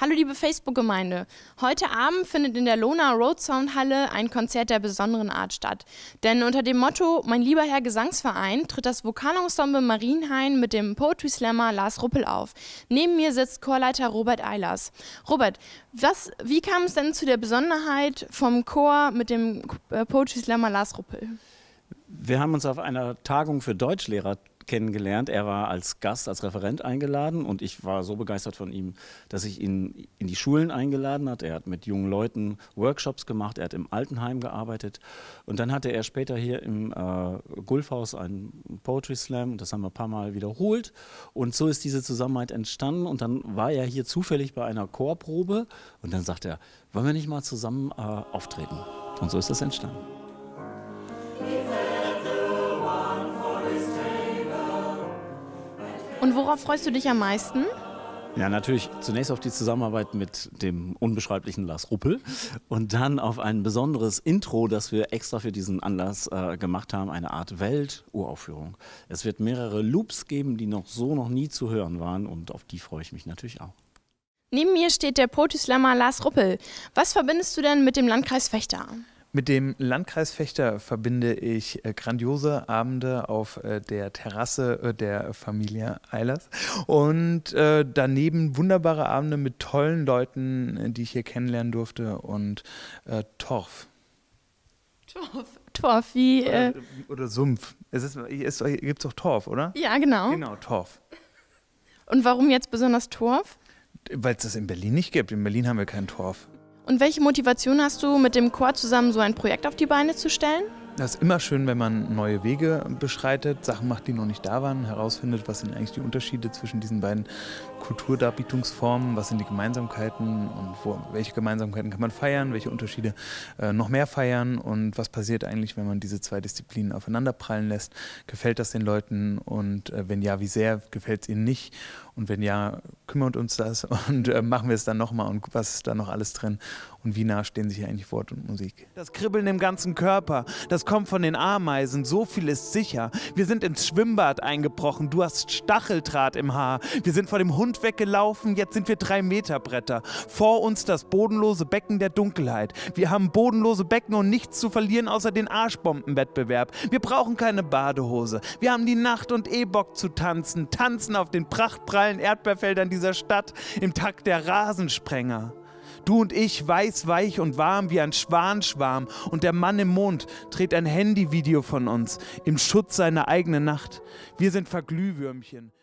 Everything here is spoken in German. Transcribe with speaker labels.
Speaker 1: Hallo liebe Facebook-Gemeinde. Heute Abend findet in der Lona Road Sound Halle ein Konzert der besonderen Art statt. Denn unter dem Motto Mein lieber Herr Gesangsverein tritt das Vokalensemble Marienhain mit dem Poetry Slammer Lars Ruppel auf. Neben mir sitzt Chorleiter Robert Eilers. Robert, was, wie kam es denn zu der Besonderheit vom Chor mit dem äh, Poetry Slammer Lars Ruppel?
Speaker 2: Wir haben uns auf einer Tagung für Deutschlehrer kennengelernt. Er war als Gast, als Referent eingeladen und ich war so begeistert von ihm, dass ich ihn in die Schulen eingeladen hat. Er hat mit jungen Leuten Workshops gemacht, er hat im Altenheim gearbeitet und dann hatte er später hier im äh, Gulfhaus einen Poetry Slam, und das haben wir ein paar Mal wiederholt und so ist diese Zusammenarbeit entstanden und dann war er hier zufällig bei einer Chorprobe und dann sagt er, wollen wir nicht mal zusammen äh, auftreten? Und so ist das entstanden.
Speaker 1: Und worauf freust du dich am meisten?
Speaker 2: Ja, natürlich zunächst auf die Zusammenarbeit mit dem unbeschreiblichen Lars Ruppel und dann auf ein besonderes Intro, das wir extra für diesen Anlass äh, gemacht haben, eine Art Welt-Uraufführung. Es wird mehrere Loops geben, die noch so noch nie zu hören waren und auf die freue ich mich natürlich auch.
Speaker 1: Neben mir steht der Poetry Lars Ruppel. Was verbindest du denn mit dem Landkreis Fechter?
Speaker 2: Mit dem
Speaker 3: Landkreis Fechter verbinde ich äh, grandiose Abende auf äh, der Terrasse äh, der Familie Eilers und daneben wunderbare Abende mit tollen Leuten, die ich hier kennenlernen durfte und äh, Torf.
Speaker 1: Torf. Torf, wie. Oder,
Speaker 3: oder Sumpf. Es, ist, es gibt auch Torf, oder? Ja, genau. Genau, Torf.
Speaker 1: Und warum jetzt besonders Torf?
Speaker 3: Weil es das in Berlin nicht gibt. In Berlin haben wir keinen Torf.
Speaker 1: Und welche Motivation hast du, mit dem Chor zusammen so ein Projekt auf die Beine zu stellen?
Speaker 3: Das ist immer schön, wenn man neue Wege beschreitet, Sachen macht, die noch nicht da waren, herausfindet, was sind eigentlich die Unterschiede zwischen diesen beiden Kulturdarbietungsformen, was sind die Gemeinsamkeiten und wo, welche Gemeinsamkeiten kann man feiern, welche Unterschiede äh, noch mehr feiern und was passiert eigentlich, wenn man diese zwei Disziplinen aufeinanderprallen lässt. Gefällt das den Leuten und äh, wenn ja, wie sehr gefällt es ihnen nicht und wenn ja, kümmert uns das und äh, machen wir es dann nochmal und was ist da noch alles drin und wie nah stehen sich eigentlich Wort und Musik. Das Kribbeln im ganzen Körper, das kommt von den Ameisen, so viel ist sicher. Wir sind ins Schwimmbad eingebrochen, du hast Stacheldraht im Haar, wir sind vor dem Hund sind weggelaufen, jetzt sind wir drei Meter Bretter. Vor uns das bodenlose Becken der Dunkelheit. Wir haben bodenlose Becken und nichts zu verlieren außer den Arschbombenwettbewerb. Wir brauchen keine Badehose. Wir haben die Nacht und E-Bock zu tanzen. Tanzen auf den prachtprallen Erdbeerfeldern dieser Stadt im Takt der Rasensprenger. Du und ich, weiß, weich und warm wie ein Schwanschwarm. Und der Mann im Mond dreht ein Handyvideo von uns im Schutz seiner eigenen Nacht. Wir sind Verglühwürmchen.